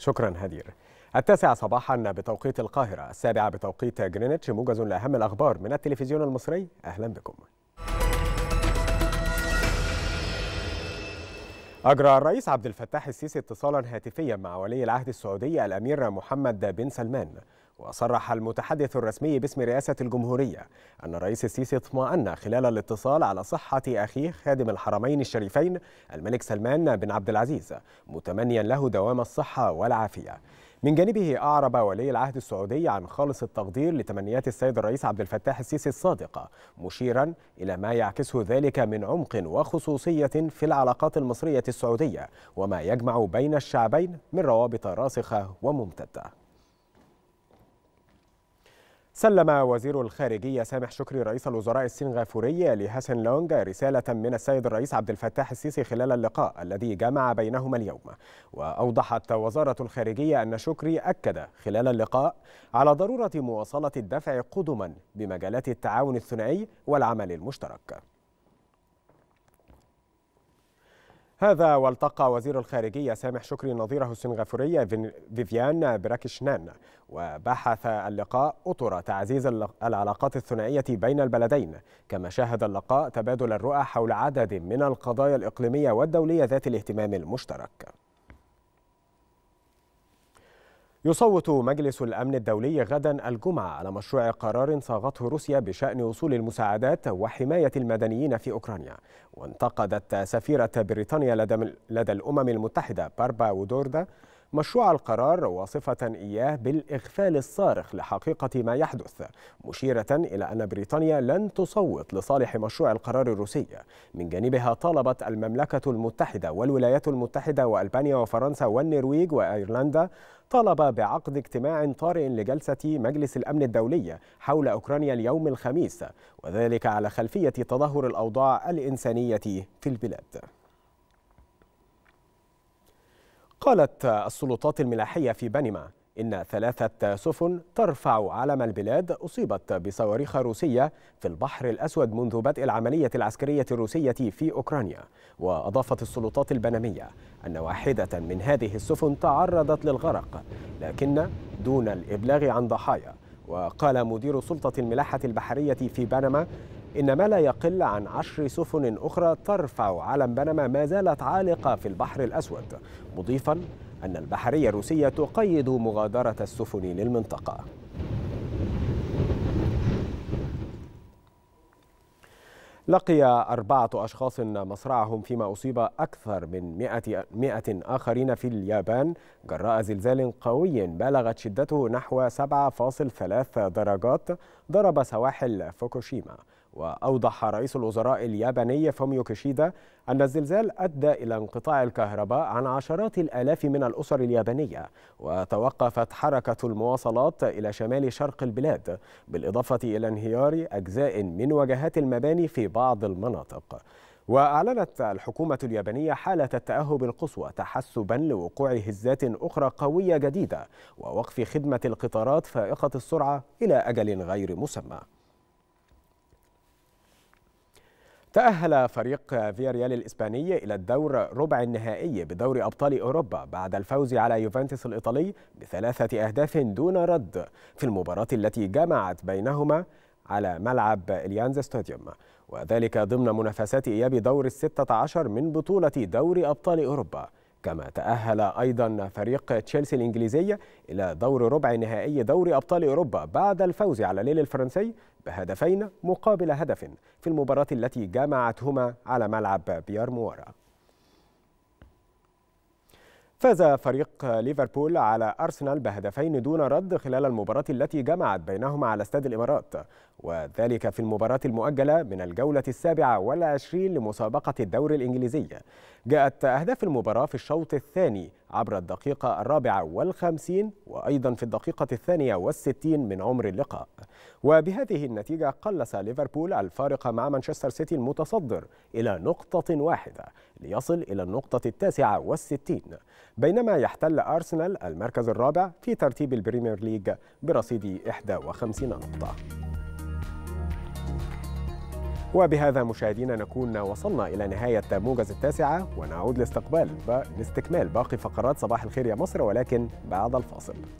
شكرا هدير التاسعة صباحا بتوقيت القاهرة السابعة بتوقيت جرينتش موجز لأهم الأخبار من التلفزيون المصري أهلا بكم أجرى الرئيس عبد الفتاح السيسي اتصالا هاتفيا مع ولي العهد السعودي الأمير محمد بن سلمان وصرح المتحدث الرسمي باسم رئاسة الجمهورية أن الرئيس السيسي اطمأن خلال الاتصال على صحة أخيه خادم الحرمين الشريفين الملك سلمان بن عبد العزيز متمنيا له دوام الصحة والعافية من جانبه أعرب ولي العهد السعودي عن خالص التقدير لتمنيات السيد الرئيس عبد الفتاح السيسي الصادقة مشيرا إلى ما يعكسه ذلك من عمق وخصوصية في العلاقات المصرية السعودية وما يجمع بين الشعبين من روابط راسخة وممتدة سلم وزير الخارجية سامح شكري رئيس الوزراء السنغافوري لهاسن لونج رسالة من السيد الرئيس عبد الفتاح السيسي خلال اللقاء الذي جمع بينهما اليوم وأوضحت وزارة الخارجية أن شكري أكد خلال اللقاء على ضرورة مواصلة الدفع قدما بمجالات التعاون الثنائي والعمل المشترك هذا والتقى وزير الخارجية سامح شكري نظيره السنغافورية فيفيان براكشنان وبحث اللقاء أطر تعزيز العلاقات الثنائية بين البلدين كما شاهد اللقاء تبادل الرؤى حول عدد من القضايا الإقليمية والدولية ذات الاهتمام المشترك يصوت مجلس الأمن الدولي غدا الجمعة على مشروع قرار صاغته روسيا بشأن وصول المساعدات وحماية المدنيين في أوكرانيا وانتقدت سفيرة بريطانيا لدى, الأمم المتحدة باربا ودوردا مشروع القرار واصفة إياه بالإغفال الصارخ لحقيقة ما يحدث مشيرة إلى أن بريطانيا لن تصوت لصالح مشروع القرار الروسي من جانبها طالبت المملكة المتحدة والولايات المتحدة وألبانيا وفرنسا والنرويج وأيرلندا طلب بعقد اجتماع طارئ لجلسة مجلس الأمن الدولي حول أوكرانيا اليوم الخميس وذلك على خلفية تدهور الأوضاع الإنسانية في البلاد قالت السلطات الملاحية في بنما إن ثلاثة سفن ترفع علم البلاد أصيبت بصواريخ روسية في البحر الأسود منذ بدء العملية العسكرية الروسية في أوكرانيا وأضافت السلطات البنمية أن واحدة من هذه السفن تعرضت للغرق لكن دون الإبلاغ عن ضحايا وقال مدير سلطة الملاحة البحرية في بنما إن ما لا يقل عن عشر سفن أخرى ترفع علم بنما ما زالت عالقة في البحر الأسود مضيفا أن البحرية الروسية تقيد مغادرة السفن للمنطقة لقي أربعة أشخاص مصرعهم فيما أصيب أكثر من مئة, مئة آخرين في اليابان جراء زلزال قوي بلغت شدته نحو 7.3 درجات ضرب سواحل فوكوشيما وأوضح رئيس الوزراء الياباني فوميو كيشيدا أن الزلزال أدى إلى انقطاع الكهرباء عن عشرات الآلاف من الأسر اليابانية وتوقفت حركة المواصلات إلى شمال شرق البلاد بالإضافة إلى انهيار أجزاء من واجهات المباني في بعض المناطق وأعلنت الحكومة اليابانية حالة التأهب القصوى تحسبا لوقوع هزات أخرى قوية جديدة ووقف خدمة القطارات فائقة السرعة إلى أجل غير مسمى تأهل فريق فياريال الإسباني إلى الدور ربع النهائي بدوري أبطال أوروبا بعد الفوز على يوفنتوس الإيطالي بثلاثة أهداف دون رد في المباراة التي جمعت بينهما على ملعب اليانز ستاديوم وذلك ضمن منافسات إياب دور الستة عشر من بطولة دوري أبطال أوروبا كما تأهل أيضا فريق تشيلسي الإنجليزية إلى دور ربع نهائي دوري أبطال أوروبا بعد الفوز على ليل الفرنسي بهدفين مقابل هدف في المباراة التي جمعتهما على ملعب بيار موارا فاز فريق ليفربول على أرسنال بهدفين دون رد خلال المباراة التي جمعت بينهما على استاد الإمارات وذلك في المباراة المؤجلة من الجولة السابعة والعشرين لمسابقة الدوري الإنجليزي جاءت أهداف المباراة في الشوط الثاني عبر الدقيقة الرابعة والخمسين وأيضا في الدقيقة الثانية والستين من عمر اللقاء وبهذه النتيجة قلص ليفربول الفارق مع مانشستر سيتي المتصدر إلى نقطة واحدة ليصل إلى النقطة التاسعة والستين بينما يحتل أرسنال المركز الرابع في ترتيب البريمير ليج برصيد 51 نقطة وبهذا مشاهدينا نكون وصلنا إلى نهاية موجز التاسعة ونعود لاستقبال باستكمال لاستكمال باقي فقرات صباح الخير يا مصر ولكن بعد الفاصل